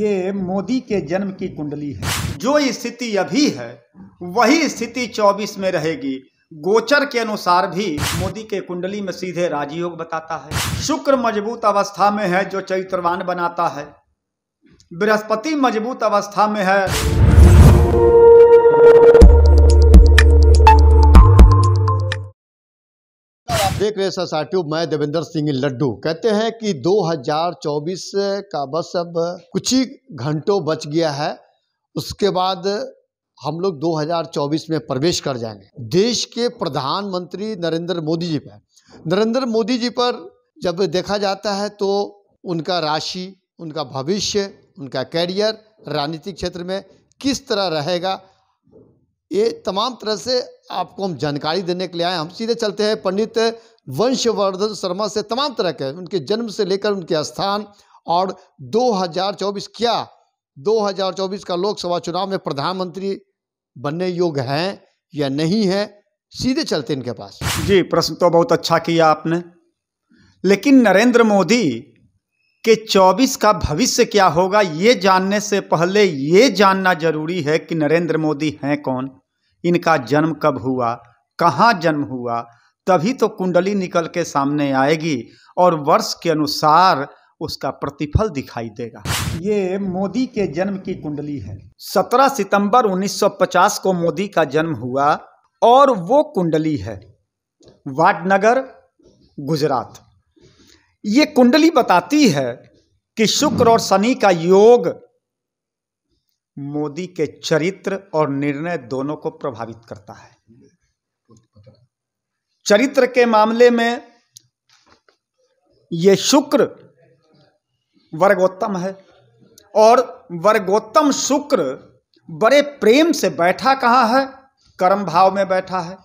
ये मोदी के जन्म की कुंडली है जो स्थिति अभी है वही स्थिति 24 में रहेगी गोचर के अनुसार भी मोदी के कुंडली में सीधे राजयोग बताता है शुक्र मजबूत अवस्था में है जो चैत्रवान बनाता है बृहस्पति मजबूत अवस्था में है देख रहे साथियों मैं देवेंद्र सिंह लड्डू कहते हैं कि 2024 का बस अब कुछ ही घंटों बच गया है उसके बाद हम लोग 2024 में प्रवेश कर जाएंगे देश के प्रधानमंत्री नरेंद्र मोदी जी पर नरेंद्र मोदी जी पर जब देखा जाता है तो उनका राशि उनका भविष्य उनका कैरियर राजनीतिक क्षेत्र में किस तरह रहेगा ये तमाम तरह से आपको हम जानकारी देने के लिए आए हम सीधे चलते हैं पंडित वंशवर्धन शर्मा से तमाम तरह के उनके जन्म से लेकर उनके स्थान और 2024 क्या 2024 का लोकसभा चुनाव में प्रधानमंत्री बनने योग्य हैं या नहीं है सीधे चलते इनके पास जी प्रश्न तो बहुत अच्छा किया आपने लेकिन नरेंद्र मोदी के 24 का भविष्य क्या होगा ये जानने से पहले ये जानना जरूरी है कि नरेंद्र मोदी हैं कौन इनका जन्म कब हुआ कहाँ जन्म हुआ तभी तो कुंडली निकल के सामने आएगी और वर्ष के अनुसार उसका प्रतिफल दिखाई देगा ये मोदी के जन्म की कुंडली है 17 सितंबर 1950 को मोदी का जन्म हुआ और वो कुंडली है वाटनगर गुजरात ये कुंडली बताती है कि शुक्र और शनि का योग मोदी के चरित्र और निर्णय दोनों को प्रभावित करता है चरित्र के मामले में ये शुक्र वर्गोत्तम है और वर्गोत्तम शुक्र बड़े प्रेम से बैठा कहां है कर्म भाव में बैठा है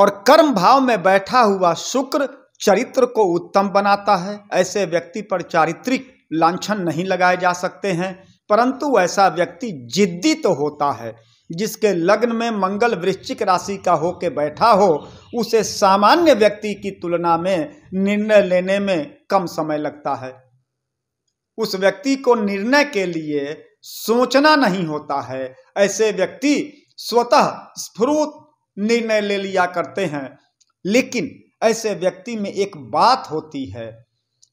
और कर्म भाव में बैठा हुआ शुक्र चरित्र को उत्तम बनाता है ऐसे व्यक्ति पर चारित्रिक लाछन नहीं लगाए जा सकते हैं परंतु ऐसा व्यक्ति जिद्दी तो होता है जिसके लग्न में मंगल वृश्चिक राशि का हो के बैठा हो उसे सामान्य व्यक्ति की तुलना में निर्णय लेने में कम समय लगता है उस व्यक्ति को निर्णय के लिए सोचना नहीं होता है ऐसे व्यक्ति स्वतः स्फूर्त निर्णय ले लिया करते हैं लेकिन ऐसे व्यक्ति में एक बात होती है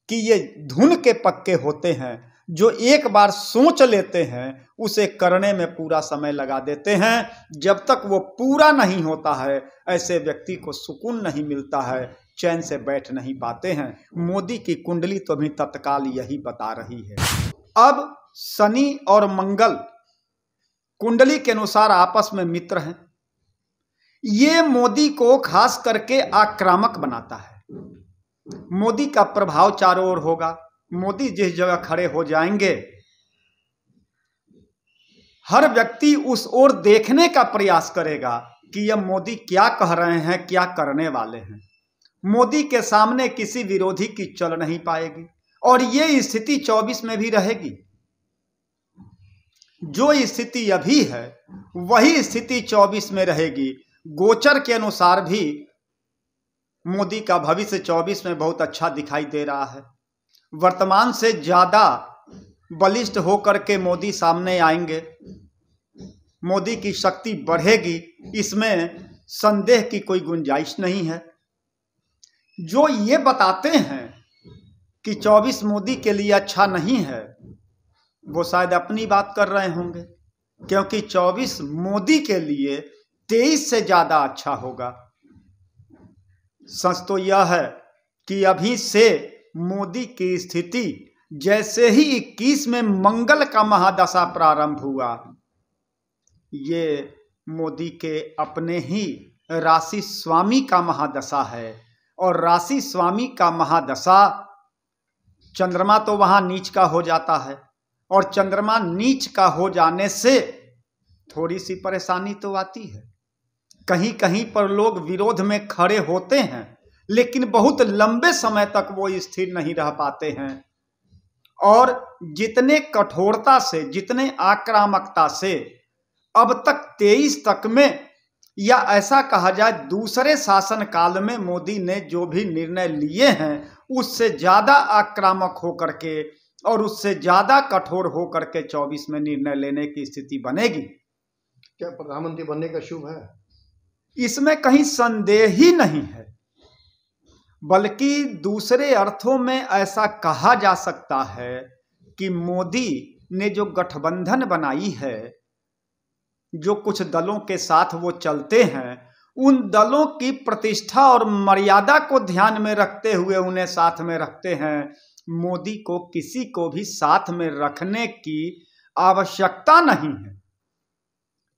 कि ये धुन के पक्के होते हैं जो एक बार सोच लेते हैं उसे करने में पूरा समय लगा देते हैं जब तक वो पूरा नहीं होता है ऐसे व्यक्ति को सुकून नहीं मिलता है चैन से बैठ नहीं पाते हैं मोदी की कुंडली तो भी तत्काल यही बता रही है अब शनि और मंगल कुंडली के अनुसार आपस में मित्र हैं ये मोदी को खास करके आक्रामक बनाता है मोदी का प्रभाव चारों ओर होगा मोदी जिस जगह खड़े हो जाएंगे हर व्यक्ति उस ओर देखने का प्रयास करेगा कि यह मोदी क्या कह रहे हैं क्या करने वाले हैं मोदी के सामने किसी विरोधी की चल नहीं पाएगी और ये स्थिति 24 में भी रहेगी जो स्थिति अभी है वही स्थिति 24 में रहेगी गोचर के अनुसार भी मोदी का भविष्य 24 में बहुत अच्छा दिखाई दे रहा है वर्तमान से ज़्यादा बलिष्ठ होकर के मोदी सामने आएंगे मोदी की शक्ति बढ़ेगी इसमें संदेह की कोई गुंजाइश नहीं है जो ये बताते हैं कि 24 मोदी के लिए अच्छा नहीं है वो शायद अपनी बात कर रहे होंगे क्योंकि 24 मोदी के लिए 23 से ज़्यादा अच्छा होगा सच तो यह है कि अभी से मोदी की स्थिति जैसे ही 21 में मंगल का महादशा प्रारंभ हुआ ये मोदी के अपने ही राशि स्वामी का महादशा है और राशि स्वामी का महादशा चंद्रमा तो वहां नीच का हो जाता है और चंद्रमा नीच का हो जाने से थोड़ी सी परेशानी तो आती है कहीं कहीं पर लोग विरोध में खड़े होते हैं लेकिन बहुत लंबे समय तक वो स्थिर नहीं रह पाते हैं और जितने कठोरता से जितने आक्रामकता से अब तक तेईस तक में या ऐसा कहा जाए दूसरे शासन काल में मोदी ने जो भी निर्णय लिए हैं उससे ज़्यादा आक्रामक होकर के और उससे ज़्यादा कठोर होकर के चौबीस में निर्णय लेने की स्थिति बनेगी क्या प्रधानमंत्री बनने का शुभ है इसमें कहीं संदेह ही नहीं है बल्कि दूसरे अर्थों में ऐसा कहा जा सकता है कि मोदी ने जो गठबंधन बनाई है जो कुछ दलों के साथ वो चलते हैं उन दलों की प्रतिष्ठा और मर्यादा को ध्यान में रखते हुए उन्हें साथ में रखते हैं मोदी को किसी को भी साथ में रखने की आवश्यकता नहीं है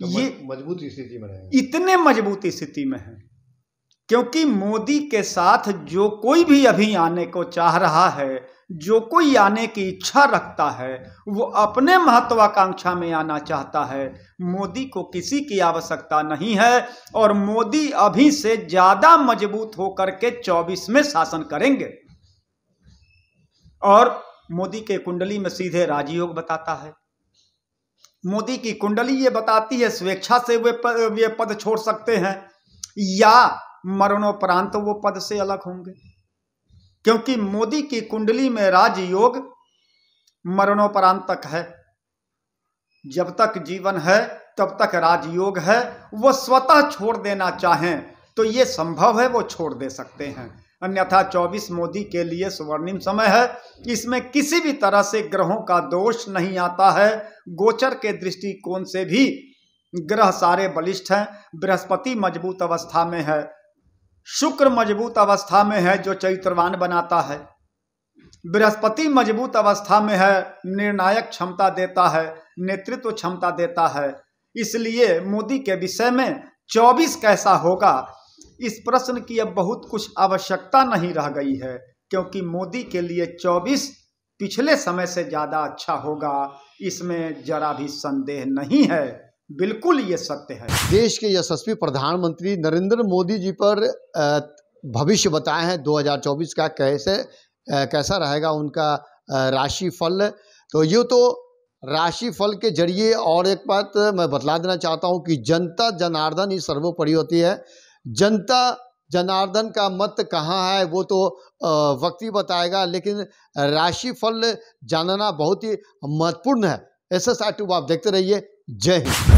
तो ये मजबूत स्थिति में इतने मजबूत स्थिति में है क्योंकि मोदी के साथ जो कोई भी अभी आने को चाह रहा है जो कोई आने की इच्छा रखता है वो अपने महत्वाकांक्षा में आना चाहता है मोदी को किसी की आवश्यकता नहीं है और मोदी अभी से ज्यादा मजबूत होकर के चौबीस में शासन करेंगे और मोदी के कुंडली में सीधे राजयोग बताता है मोदी की कुंडली ये बताती है स्वेच्छा से वे पद, वे पद छोड़ सकते हैं या मरणोपरांत वो पद से अलग होंगे क्योंकि मोदी की कुंडली में राजयोग मरणोपरांत तक है जब तक जीवन है तब तक राजयोग है वो स्वतः छोड़ देना चाहें तो ये संभव है वो छोड़ दे सकते हैं अन्यथा 24 मोदी के लिए स्वर्णिम समय है इसमें किसी भी तरह से ग्रहों का दोष नहीं आता है गोचर के दृष्टिकोण से भी ग्रह सारे बलिष्ठ हैं बृहस्पति मजबूत अवस्था में है शुक्र मजबूत अवस्था में है जो चरित्रवान बनाता है बृहस्पति मजबूत अवस्था में है निर्णायक क्षमता देता है नेतृत्व क्षमता देता है इसलिए मोदी के विषय में 24 कैसा होगा इस प्रश्न की अब बहुत कुछ आवश्यकता नहीं रह गई है क्योंकि मोदी के लिए 24 पिछले समय से ज़्यादा अच्छा होगा इसमें जरा भी संदेह नहीं है बिल्कुल ये सत्य है देश के यशस्वी प्रधानमंत्री नरेंद्र मोदी जी पर भविष्य बताए हैं 2024 का कैसे कैसा रहेगा उनका राशि फल तो ये तो राशि फल के जरिए और एक बात मैं बतला देना चाहता हूँ कि जनता जनार्दन ही सर्वोपरि होती है जनता जनार्दन का मत कहाँ है वो तो वक्त ही बताएगा लेकिन राशि फल जानना बहुत ही महत्वपूर्ण है एस एस आर टू आप देखते रहिए जय हिंद